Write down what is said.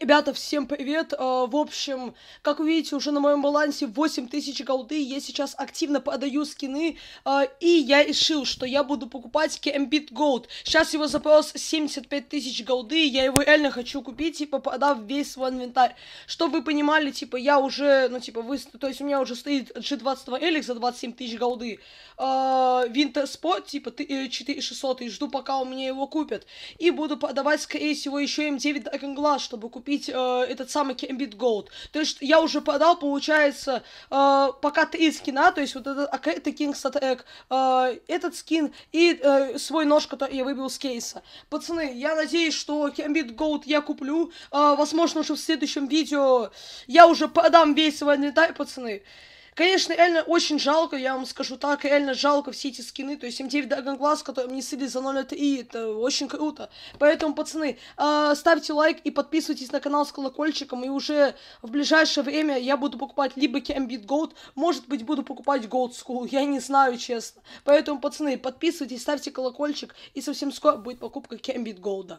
Ребята, всем привет! А, в общем, как вы видите, уже на моем балансе 8000 голды. Я сейчас активно продаю скины. А, и я решил, что я буду покупать Gambit Gold. Сейчас его запрос 75 тысяч голды. Я его реально хочу купить, типа, продав весь свой инвентарь. Чтобы вы понимали, типа, я уже, ну, типа, вы... То есть у меня уже стоит G22 Элик за 27 тысяч голды. А, Winter Sport, типа, 4600. Э, и жду, пока у меня его купят. И буду продавать, скорее всего, еще М9 Dragon Glass, чтобы купить купить э, этот самый Gambit Gold. То есть я уже продал, получается, э, пока три скина, то есть вот этот Акэта Кингс Атек, этот скин и э, свой нож, который я выбил с кейса. Пацаны, я надеюсь, что Gambit Gold я куплю. Э, возможно, уже в следующем видео я уже продам весь свой инвентарь, пацаны. Конечно, реально очень жалко, я вам скажу так, реально жалко все эти скины, то есть М9 Dragon Glass, которые мне слили за 0.3, это очень круто. Поэтому, пацаны, э, ставьте лайк и подписывайтесь на канал с колокольчиком, и уже в ближайшее время я буду покупать либо Cambeat Gold, может быть, буду покупать Gold School, я не знаю, честно. Поэтому, пацаны, подписывайтесь, ставьте колокольчик, и совсем скоро будет покупка Cambeat Gold.